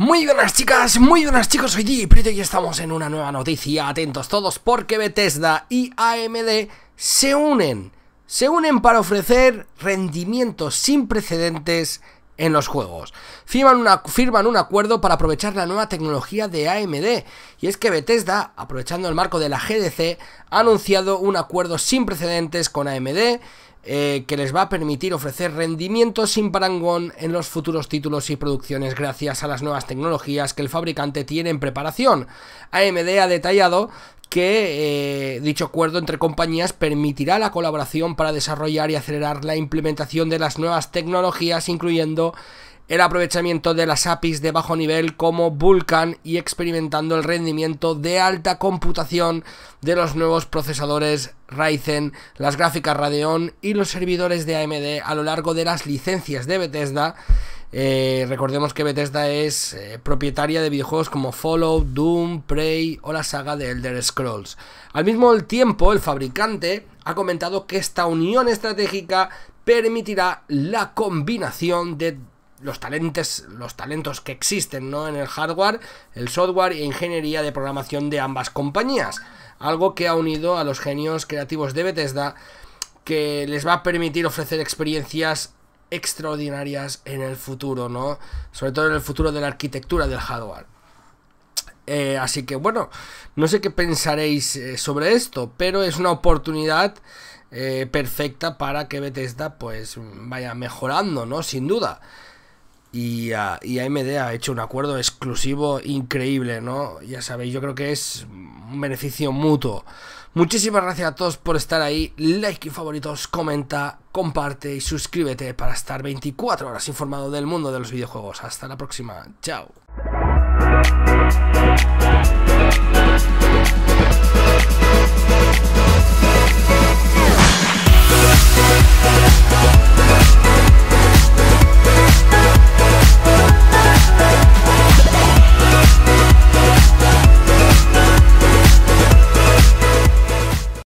Muy buenas chicas, muy buenas chicos, soy y y estamos en una nueva noticia, atentos todos, porque Bethesda y AMD se unen, se unen para ofrecer rendimientos sin precedentes en los juegos. Firman, una, firman un acuerdo para aprovechar la nueva tecnología de AMD, y es que Bethesda, aprovechando el marco de la GDC, ha anunciado un acuerdo sin precedentes con AMD, eh, que les va a permitir ofrecer rendimientos sin parangón en los futuros títulos y producciones gracias a las nuevas tecnologías que el fabricante tiene en preparación. AMD ha detallado que eh, dicho acuerdo entre compañías permitirá la colaboración para desarrollar y acelerar la implementación de las nuevas tecnologías, incluyendo el aprovechamiento de las APIs de bajo nivel como Vulkan y experimentando el rendimiento de alta computación de los nuevos procesadores Ryzen, las gráficas Radeon y los servidores de AMD a lo largo de las licencias de Bethesda. Eh, recordemos que Bethesda es eh, propietaria de videojuegos como Fallout, Doom, Prey o la saga de Elder Scrolls. Al mismo tiempo, el fabricante ha comentado que esta unión estratégica permitirá la combinación de los, los talentos que existen ¿no? en el hardware, el software e ingeniería de programación de ambas compañías. Algo que ha unido a los genios creativos de Bethesda que les va a permitir ofrecer experiencias extraordinarias en el futuro, ¿no? Sobre todo en el futuro de la arquitectura del hardware. Eh, así que bueno, no sé qué pensaréis eh, sobre esto, pero es una oportunidad eh, perfecta para que Bethesda pues vaya mejorando, ¿no? Sin duda y, AMD ha hecho un acuerdo exclusivo increíble, ¿no? Ya sabéis, yo creo que es un beneficio mutuo. Muchísimas gracias a todos por estar ahí, like y favoritos, comenta, comparte y suscríbete para estar 24 horas informado del mundo de los videojuegos. Hasta la próxima, chao.